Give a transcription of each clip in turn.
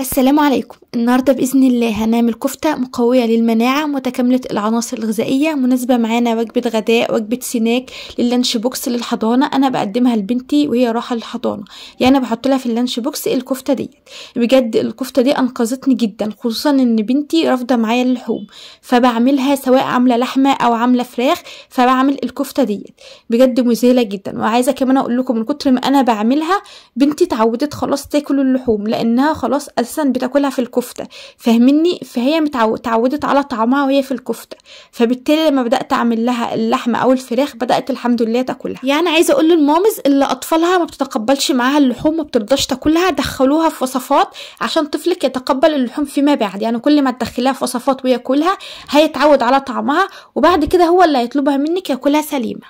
السلام عليكم النهاردة بإذن الله هنعمل كفتة مقوية للمناعة متكاملة العناصر الغذائية مناسبة معانا وجبة غداء وجبة سناك لللانش بوكس للحضانة أنا بقدمها لبنتي وهي رايحة للحضانة يعني بحط لها في اللانش بوكس الكفتة ديت بجد الكفتة دي أنقذتني جدا خصوصا إن بنتي رافضة معايا اللحوم فبعملها سواء عاملة لحمة أو عاملة فراخ فبعمل الكفتة ديت بجد مذهلة جدا وعايزة كمان أقول لكم من كتر ما أنا بعملها بنتي اتعودت خلاص تاكل اللحوم لأنها خلاص اساسا بتاكلها في الكفته فاهمني فهي اتعودت على طعمها وهي في الكفته فبالتالي لما بدات اعمل لها اللحمه او الفراخ بدات الحمد لله تاكلها يعني عايزه اقول للمامز اللي اطفالها ما بتتقبلش معاها اللحوم ما بترضاش تاكلها دخلوها في وصفات عشان طفلك يتقبل اللحوم فيما بعد يعني كل ما تدخليها في وصفات وياكلها هيتعود على طعمها وبعد كده هو اللي هيطلبها منك ياكلها سليمه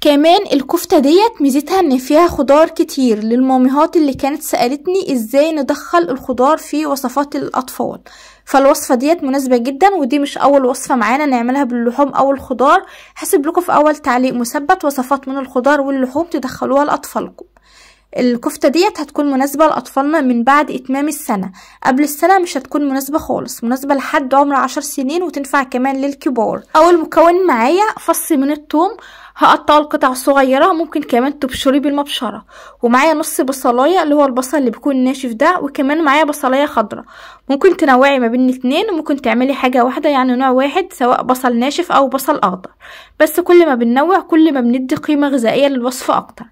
كمان الكفتة ديت ميزتها ان فيها خضار كتير للماميهات اللي كانت سألتني ازاي ندخل الخضار في وصفات الاطفال فالوصفة ديت مناسبة جدا ودي مش اول وصفة معانا نعملها باللحوم او الخضار حسب لكم في اول تعليق مثبت وصفات من الخضار واللحوم تدخلوها لاطفالكم الكفتة ديت هتكون مناسبة لأطفالنا من بعد إتمام السنة قبل السنة مش هتكون مناسبة خالص مناسبة لحد عمر عشر سنين وتنفع كمان للكبار أول مكون معايا فص من التوم هقطعه لقطع صغيرة ممكن كمان تبشريه بالمبشرة ومعايا نص بصلاية اللي هو البصل اللي بيكون ناشف ده وكمان معايا بصلاية خضرة ممكن تنوعي ما بين الاتنين وممكن تعملي حاجة واحدة يعني نوع واحد سواء بصل ناشف او بصل اخضر بس كل ما بننوع كل ما بندي قيمة غذائية للوصفة اكتر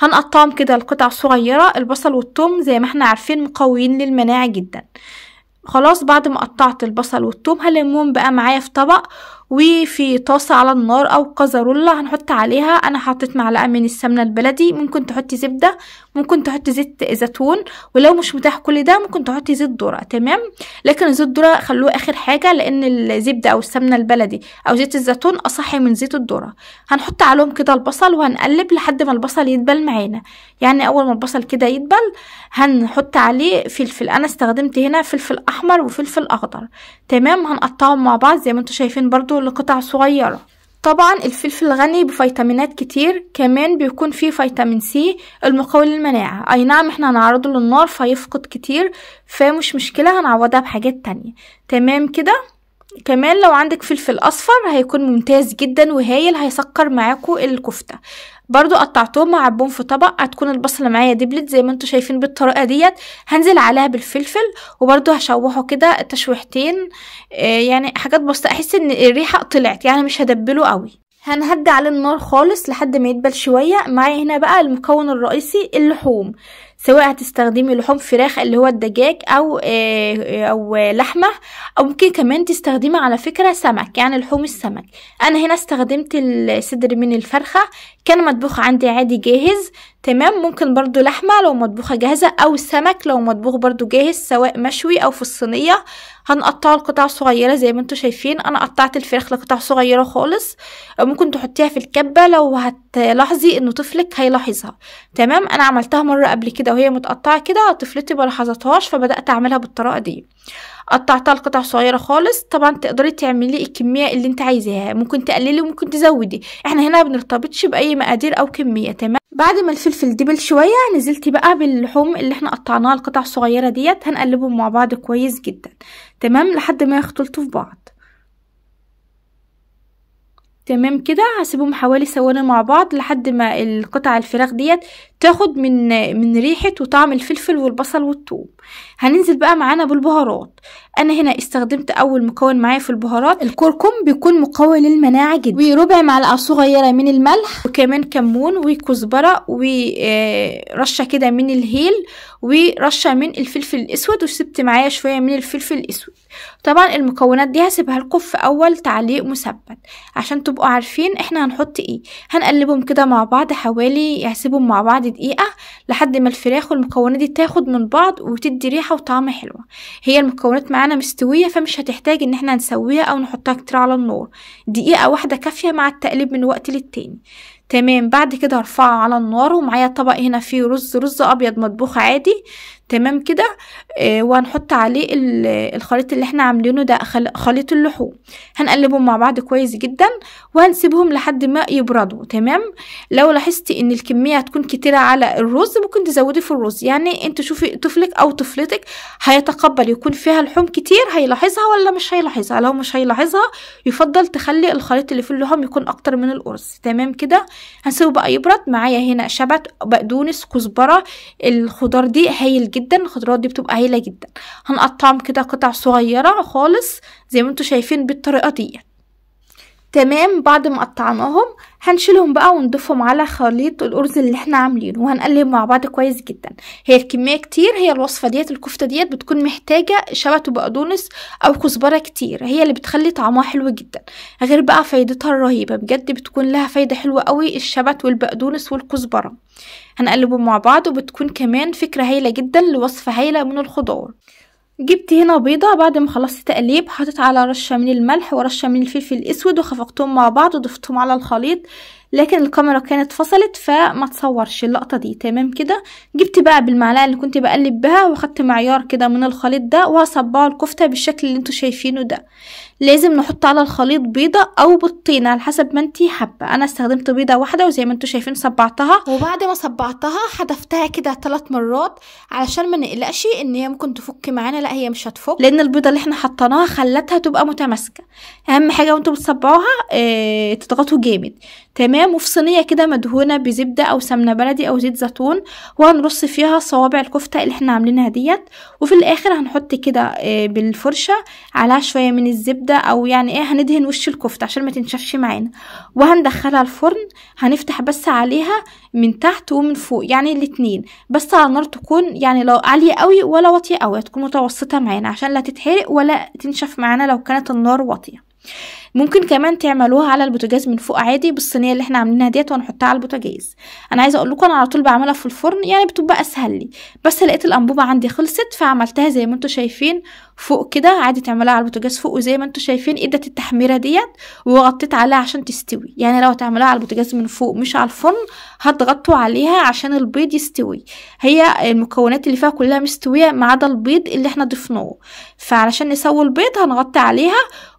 هنقطعهم كده لقطع صغيرة البصل والثوم زي ما احنا عارفين مقويين للمناعة جدا خلاص بعد ما قطعت البصل والثوم هلمهم بقى معايا في طبق وفي طاسة على النار أو قزرولة هنحط عليها أنا حطيت معلقة من السمنة البلدي ممكن تحطي زبدة ممكن تحطي زيت زيتون ولو مش متاح كل ده ممكن تحطي زيت ذرة تمام لكن زيت ذرة خلوه آخر حاجة لأن الزبدة أو السمنة البلدي أو زيت الزيتون أصح من زيت الذرة هنحط عليهم كده البصل وهنقلب لحد ما البصل يدبل معانا يعني أول ما البصل كده يدبل هنحط عليه فلفل أنا استخدمت هنا فلفل أحمر وفلفل أخضر تمام هنقطعهم مع بعض زي ما انتوا شايفين برضو لقطع صغيرة طبعا الفلفل غني بفيتامينات كتير كمان بيكون فيه فيتامين سي المقاول للمناعة اي نعم احنا هنعرضه للنار فيفقد كتير فمش مشكلة هنعوضها بحاجات تانية تمام كده كمان لو عندك فلفل اصفر هيكون ممتاز جدا وهايل هيسكر معاكو الكفته برضو قطعتهم وعبهم في طبق هتكون البصله معايا دبلت زي ما انتم شايفين بالطريقه ديت هنزل عليها بالفلفل وبرضو هشوحه كده تشويحتين آه، يعني حاجات بسيطه احس ان الريحه طلعت يعني مش هدبله قوي هنهدي على النار خالص لحد ما يدبل شويه معايا هنا بقى المكون الرئيسي اللحوم سواء هتستخدمي لحوم فراخ اللي هو الدجاج او آه، او لحمه او ممكن كمان تستخدمي على فكره سمك يعني لحوم السمك انا هنا استخدمت الصدر من الفرخه كان مطبوخ عندي عادي جاهز تمام ممكن برضو لحمه لو مطبوخه جاهزه او سمك لو مطبوخ برضو جاهز سواء مشوي او في الصينيه هنقطعه لقطع صغيره زي ما انتم شايفين انا قطعت الفراخ لقطع صغيره خالص ممكن تحطيها في الكبه لو هتلاحظي انه طفلك هيلاحظها تمام انا عملتها مره قبل كده لو وهي متقطعة كده طفلتي ملاحظتهاش فبدأت أعملها بالطريقة دي قطعتها لقطع صغيرة خالص طبعا تقدري تعملي الكمية اللي انت عايزاها ممكن تقللي وممكن تزودي احنا هنا بنرتبطش بأي مقادير أو كمية تمام بعد ما الفلفل دبل شوية نزلت بقى باللحوم اللي احنا قطعناها القطع الصغيرة ديت هنقلبهم مع بعض كويس جدا تمام لحد ما يختلطوا في بعض تمام كده هسيبهم حوالي ثواني مع بعض لحد ما القطع الفراخ ديت تاخد من من ريحه وطعم الفلفل والبصل والثوم هننزل بقى معانا بالبهارات انا هنا استخدمت اول مكون معايا في البهارات الكركم بيكون مقوي للمناعه جدا وربع معلقه صغيره من الملح وكمان كمون وكزبره ورشه كده من الهيل ورشه من الفلفل الاسود وسبت معايا شويه من الفلفل الاسود طبعا المكونات دي هسيبها لكم في اول تعليق مثبت عشان تبقوا عارفين احنا هنحط ايه هنقلبهم كده مع بعض حوالي هسيبهم مع بعض دقيقة لحد ما الفراخ والمكونات دي تاخد من بعض وتدي ريحة وطعم حلوة هي المكونات معانا مستوية فمش هتحتاج ان احنا نسويها او نحطها كتير على النار دقيقة واحدة كافية مع التقليب من وقت للتاني تمام بعد كده هرفعه على النار ومعايا طبق هنا فيه رز رز ابيض مطبوخ عادي تمام كده آه وهنحط عليه الخليط اللي احنا عاملينه ده خليط اللحوم هنقلبهم مع بعض كويس جدا وهنسيبهم لحد ما يبردوا تمام لو لاحظتي ان الكميه هتكون كتيره على الرز ممكن تزودي في الرز يعني انت شوفي طفلك او طفلتك هيتقبل يكون فيها لحوم كتير هيلاحظها ولا مش هيلاحظها لو مش هيلاحظها يفضل تخلي الخليط اللي فيه اللحوم يكون اكتر من الارز تمام كده هنسوي بقى يبرد معايا هنا شبت بقدونس كزبرة الخضار دي هايل جدا الخضروات دي بتبقى هايلة جدا هنقطعهم كده قطع صغيرة خالص زي ما انتم شايفين بالطريقة ديت تمام بعد ما قطعناهم هنشيلهم بقى ونضيفهم على خليط الارز اللي احنا عاملينه وهنقلب مع بعض كويس جدا هي الكميه كتير هي الوصفه ديت الكفته ديت بتكون محتاجه شبت وبقدونس او كزبره كتير هي اللي بتخلي طعمها حلو جدا غير بقى فايدتها الرهيبه بجد بتكون لها فايده حلوه قوي الشبت والبقدونس والكزبره هنقلبهم مع بعض وبتكون كمان فكره هايله جدا لوصفه هايله من الخضار جبت هنا بيضة بعد ما خلصت تقليب حطيت على رشة من الملح ورشة من الفلفل الاسود وخفقتهم مع بعض وضفتهم على الخليط لكن الكاميرا كانت فصلت فما تصورش اللقطة دي تمام كده جبت بقى بالمعلقة اللي كنت بقلب بها واخدت معيار كده من الخليط ده وهصبعه الكفتة بالشكل اللي انتوا شايفينه ده لازم نحط على الخليط بيضة او بطينه على حسب ما انتي حابة انا استخدمت بيضة واحدة وزي ما انتوا شايفين صبعتها وبعد ما صبعتها حدفتها كده ثلاث مرات علشان ما نقلقش ان هي ممكن تفك معانا لا هي مش هتفك لان البيضة اللي احنا حطيناها خلتها تبقى متماسكة اهم حاجة وانتوا بتصبعوها اه تضغطوا جامد تمام صينية وفي صينية كده مدهونة بزبدة أو سمنة بلدي أو زيت زيتون وهنرص فيها صوابع الكفتة اللي احنا عاملينها ديت وفي الآخر هنحط كده آه، بالفرشة عليها شوية من الزبدة أو يعني ايه هندهن وش الكفتة عشان ما تنشفش معانا وهندخلها الفرن هنفتح بس عليها من تحت ومن فوق يعني الاتنين بس على النار تكون يعني لو عالية قوي ولا واطية قوي تكون متوسطة معانا عشان لا تتحرق ولا تنشف معانا لو كانت النار واطية ممكن كمان تعملوها على البوتاجاز من فوق عادي بالصينيه اللي احنا عاملينها ديت وهنحطها على البوتاجاز انا عايزه اقول لكم انا على طول بعملها في الفرن يعني بتبقى اسهل لي بس لقيت الانبوبه عندي خلصت فعملتها زي ما انتم شايفين فوق كده عادي تعملها على البوتاجاز فوق وزي ما انتم شايفين ادت التحميره ديت وغطيت عليها عشان تستوي يعني لو تعملوها على البوتاجاز من فوق مش على الفرن هتغطوا عليها عشان البيض يستوي هي المكونات اللي فيها كلها مستويه ما عدا البيض اللي احنا ضفناه فعلشان نسوي البيض هنغطي عليها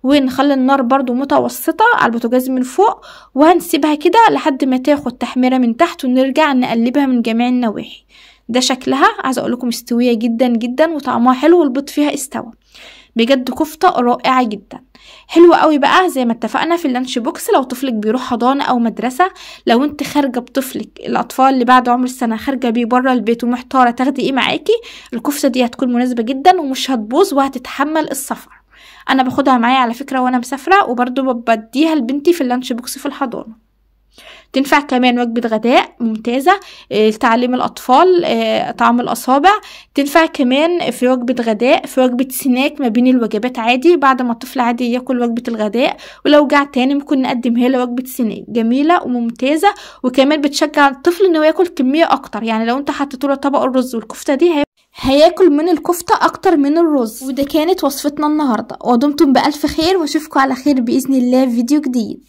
ونخلي النار برضو متوسطة على البوتاجاز من فوق وهنسيبها كده لحد ما تاخد تحميرة من تحت ونرجع نقلبها من جميع النواحي ده شكلها عايزة اقول لكم مستوية جدا جدا وطعمها حلو والبيض فيها استوى بجد كفتة رائعة جدا حلوة قوي بقى زي ما اتفقنا في اللانش بوكس لو طفلك بيروح حضانة او مدرسة لو انت خارجة بطفلك الاطفال اللي بعد عمر السنة خارجة بيه برا البيت ومحتارة تاخدي ايه معاكي الكفتة دي هتكون مناسبة جدا ومش هتبوظ وهتتحمل السفر انا باخدها معايا على فكره وانا مسافره وبرضه بديها لبنتي في اللانش بوكس في الحضانه تنفع كمان وجبة غداء ممتازة آه، لتعليم الأطفال آه، طعم الأصابع تنفع كمان في وجبة غداء في وجبة سناك ما بين الوجبات عادي بعد ما الطفل عادي ياكل وجبة الغداء ولو جاع تاني ممكن نقدمها له وجبة سناك جميلة وممتازة وكمان بتشجع الطفل إنه ياكل كمية أكتر يعني لو أنت حطيت له طبق الرز والكفتة دي هي هياكل من الكفتة أكتر من الرز وده كانت وصفتنا النهاردة ودمتم بألف خير وأشوفكم على خير بإذن الله في فيديو جديد